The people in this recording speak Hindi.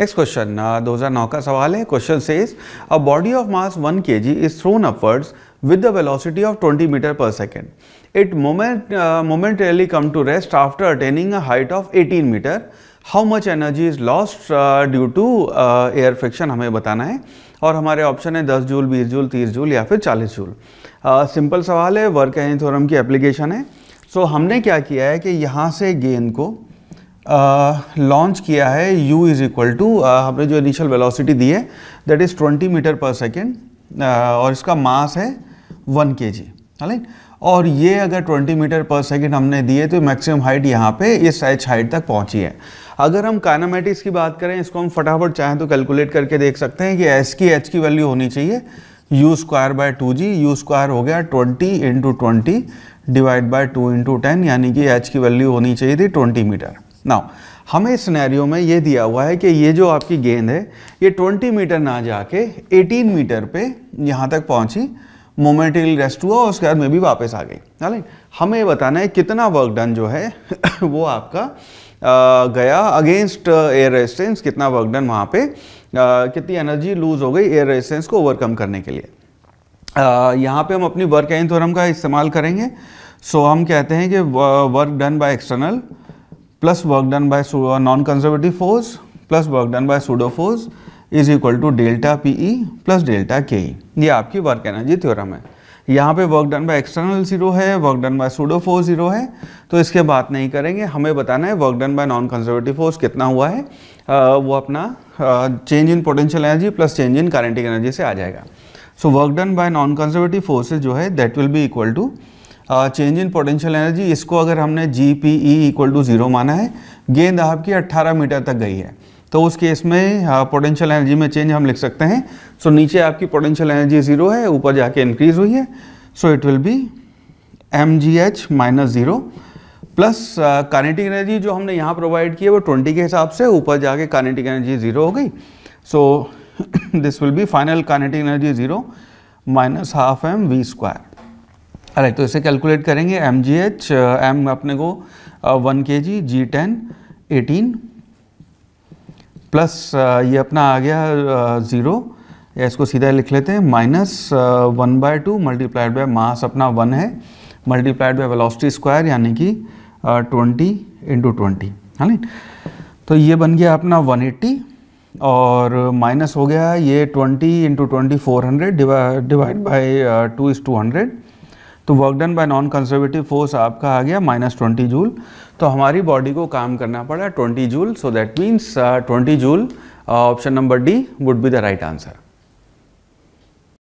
नेक्स्ट क्वेश्चन 2009 का सवाल है question says a body of mass 1 g is thrown upwards with the velocity of 20 metre per second it moment momentarily come to rest after attaining a height of 18 metre how much energy is lost due to air friction हमें बताना है और हमारे ऑप्शन है 10 जूल 20 जूल 30 जूल या फिर 40 जूल सिंपल uh, सवाल है वर्क एन थोरम की एप्लीकेशन है सो so, हमने क्या किया है कि यहाँ से गेंद को लॉन्च किया है u इज़ इक्वल टू हमने जो इनिशियल वेलोसिटी दी है that is 20 metre per second और इसका मास है 1 के जी राइट और ये अगर 20 मीटर पर सेकेंड हमने दिए तो मैक्सिमम हाइट यहाँ पे इस एच हाइट तक पहुँची है अगर हम कानामेटिक्स की बात करें इसको हम फटाफट चाहें तो कैलकुलेट करके देख सकते हैं कि एस की एच की वैल्यू होनी चाहिए u square by two g u square हो गया twenty into twenty divide by two into ten यानी कि एच की वैल्यू होनी चाहिए थी ट्वेंटी मीटर नाउ हमें सिनेरियो में ये दिया हुआ है कि ये जो आपकी गेंद है ये 20 मीटर ना जाके 18 मीटर पे यहाँ तक पहुँची मोमेंटली रेस्ट हुआ और उसके बाद में भी वापस आ गई ना हमें बताना है कितना वर्क डन जो है वो आपका गया अगेंस्ट एयर रेजिस्टेंस कितना वर्क डन वहाँ पे कितनी एनर्जी लूज हो गई एयर रेजिस्टेंस को ओवरकम करने के लिए यहाँ पे हम अपनी वर्क एन थोरम का इस्तेमाल करेंगे सो so, हम कहते हैं कि work done by external plus work done by uh, non-conservative force plus work done by pseudo force is equal to delta P E plus delta K E ये आपकी वर्क एनर्जी थ्योरम है यहाँ पे work done by external zero है work done by pseudo force zero है तो इसके बात नहीं करेंगे हमें बताना है work done by non conservative force कितना हुआ है आ, वो अपना change in potential energy plus change in kinetic energy से आ जाएगा so work done by non conservative forces जो है that will be equal to change in potential energy इसको अगर हमने जी P E equal to zero माना है गेंद आपकी 18 मीटर तक गई है तो उस केस में पोटेंशियल एनर्जी में चेंज हम लिख सकते हैं सो so, नीचे आपकी पोटेंशियल एनर्जी ज़ीरो है ऊपर जाके इंक्रीज हुई है so it will be m g h minus zero plus kinetic energy जो हमने यहाँ प्रोवाइड की है वो ट्वेंटी के हिसाब से ऊपर जाके कानेटिक एनर्जी ज़ीरो हो गई so this will be final kinetic energy zero minus half m v square अरे तो इसे कैलकुलेट करेंगे एम जी एच एम अपने को one K G g ten eighteen plus ये अपना आ गया ज़ीरो uh, या इसको सीधा लिख लेते हैं minus one by two multiplied by mass अपना वन है मल्टीप्लाइड बाय वेलोसिटी स्क्वायर यानी कि ट्वेंटी इंटू ट्वेंटी है ना तो ये बन गया अपना वन एट्टी और माइनस हो गया ये twenty into twenty four hundred divide by two is two hundred तो work done by non conservative force आपका आ गया माइनस ट्वेंटी जूल तो हमारी बॉडी को काम करना पड़ा twenty joule so that means twenty joule option number D would be the right answer